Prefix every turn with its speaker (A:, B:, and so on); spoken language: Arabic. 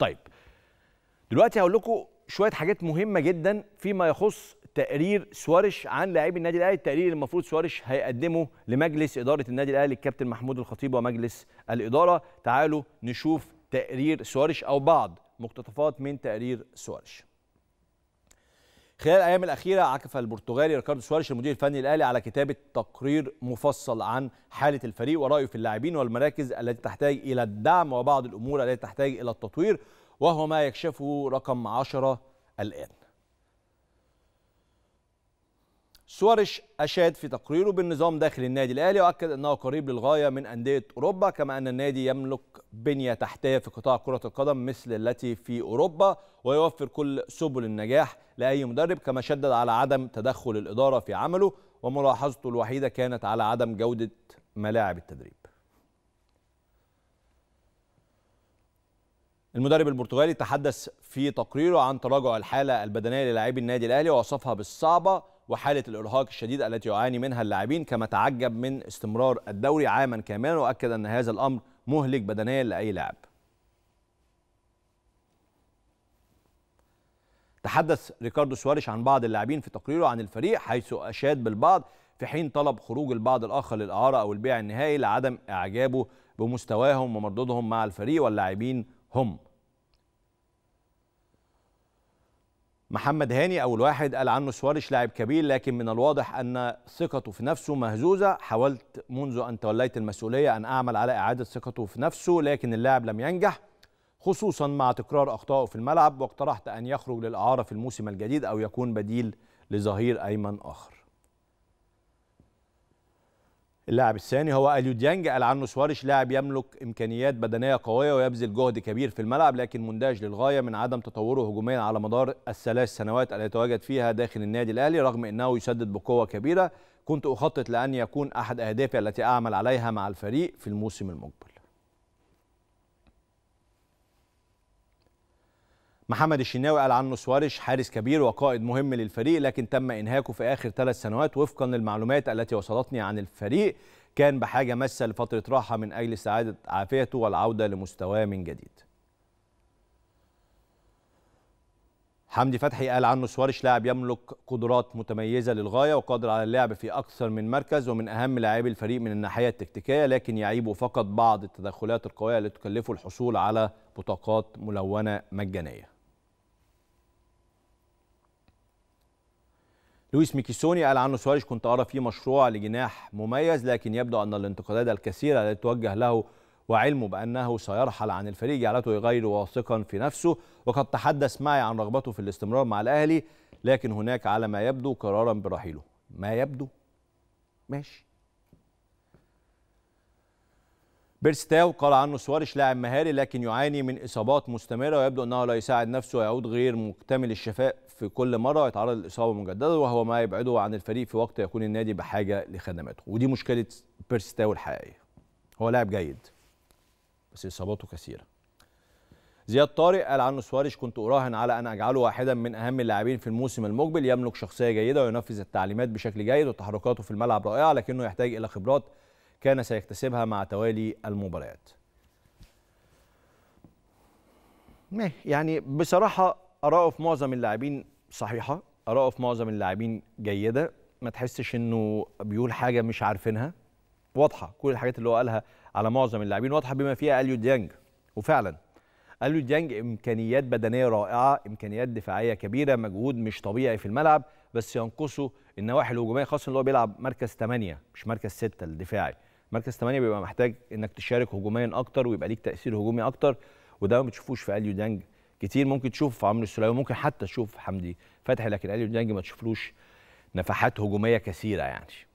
A: طيب دلوقتي هقول لكم شويه حاجات مهمه جدا فيما يخص تقرير سوارش عن لاعبي النادي الاهلي التقرير المفروض سوارش هيقدمه لمجلس اداره النادي الاهلي الكابتن محمود الخطيب ومجلس الاداره تعالوا نشوف تقرير سوارش او بعض مقتطفات من تقرير سوارش خلال الايام الاخيره عكف البرتغالي ريكاردو سواريش المدير الفني الاهلي على كتابه تقرير مفصل عن حاله الفريق ورايه في اللاعبين والمراكز التي تحتاج الى الدعم وبعض الامور التي تحتاج الى التطوير وهو ما يكشفه رقم 10 الان سوارش أشاد في تقريره بالنظام داخل النادي الأهلي وأكد أنه قريب للغاية من أندية أوروبا كما أن النادي يملك بنية تحتية في قطاع كرة القدم مثل التي في أوروبا ويوفر كل سبل النجاح لأي مدرب كما شدد على عدم تدخل الإدارة في عمله وملاحظته الوحيدة كانت على عدم جودة ملاعب التدريب المدرب البرتغالي تحدث في تقريره عن تراجع الحالة البدنية للاعبي النادي الأهلي ووصفها بالصعبة وحالة الإرهاق الشديد التي يعاني منها اللاعبين كما تعجب من استمرار الدوري عاما كاملا وأكد أن هذا الأمر مهلك بدنيا لأي لاعب تحدث ريكاردو سواريش عن بعض اللاعبين في تقريره عن الفريق حيث أشاد بالبعض في حين طلب خروج البعض الآخر للإعارة أو البيع النهائي لعدم إعجابه بمستواهم ومردودهم مع الفريق واللاعبين هم محمد هاني أول واحد قال عنه سواريش لاعب كبير لكن من الواضح أن ثقته في نفسه مهزوزة حاولت منذ أن توليت المسؤولية أن أعمل على إعادة ثقته في نفسه لكن اللاعب لم ينجح خصوصا مع تكرار أخطائه في الملعب واقترحت أن يخرج للإعارة في الموسم الجديد أو يكون بديل لظهير أيمن آخر اللاعب الثاني هو اليو ديانج قال عنه سواريش لاعب يملك امكانيات بدنيه قويه ويبذل جهد كبير في الملعب لكن مندهش للغايه من عدم تطوره هجوميا على مدار الثلاث سنوات التي تواجد فيها داخل النادي الاهلي رغم انه يسدد بقوه كبيره كنت اخطط لان يكون احد اهدافي التي اعمل عليها مع الفريق في الموسم المقبل محمد الشناوي قال عنه سواريش حارس كبير وقائد مهم للفريق لكن تم انهاكه في اخر ثلاث سنوات وفقا للمعلومات التي وصلتني عن الفريق كان بحاجه ماسه لفتره راحه من اجل استعاده عافيته والعوده لمستواه من جديد. حمدي فتحي قال عنه سواريش لاعب يملك قدرات متميزه للغايه وقادر على اللعب في اكثر من مركز ومن اهم لاعبي الفريق من الناحيه التكتيكيه لكن يعيبه فقط بعض التدخلات القويه التي تكلفه الحصول على بطاقات ملونه مجانيه. لويس ميكيسوني قال عنه سواريش كنت ارى فيه مشروع لجناح مميز لكن يبدو ان الانتقادات الكثيره التي توجه له وعلمه بانه سيرحل عن الفريق جعلته غير واثقا في نفسه وقد تحدث معي عن رغبته في الاستمرار مع الاهلي لكن هناك على ما يبدو قرارا برحيله ما يبدو ماشي بيرستاو قال عنه سواريش لاعب مهاري لكن يعاني من اصابات مستمره ويبدو انه لا يساعد نفسه ويعود غير مكتمل الشفاء في كل مره يتعرض للاصابه مجددا وهو ما يبعده عن الفريق في وقت يكون النادي بحاجه لخدماته ودي مشكله بيرستاو الحقيقيه هو لاعب جيد بس اصاباته كثيره زياد طارق قال عنه سواريش كنت اراهن على ان اجعله واحدا من اهم اللاعبين في الموسم المقبل يملك شخصيه جيده وينفذ التعليمات بشكل جيد وتحركاته في الملعب رائعه لكنه يحتاج الى خبرات كان سيكتسبها مع توالي المباريات يعني بصراحة آراءه في معظم اللاعبين صحيحة آراءه في معظم اللاعبين جيدة ما تحسش إنه بيقول حاجة مش عارفينها واضحة كل الحاجات اللي هو قالها على معظم اللاعبين واضحة بما فيها أليو ديانج وفعلا أليو ديانج إمكانيات بدنية رائعة إمكانيات دفاعية كبيرة مجهود مش طبيعي في الملعب بس ينقصه النواحي الهجومية خاصة اللي هو بيلعب مركز 8 مش مركز 6 الدفاعي مركز 8 بيبقى محتاج انك تشارك هجوميا اكتر ويبقى ليك تاثير هجومي اكتر وده ما بتشوفوش في اليو ديانج كتير ممكن تشوف في عمرو السوليه ممكن حتى تشوف في حمدي فتحي لكن اليو ديانج ما تشوفلوش نفحات هجوميه كثيره يعني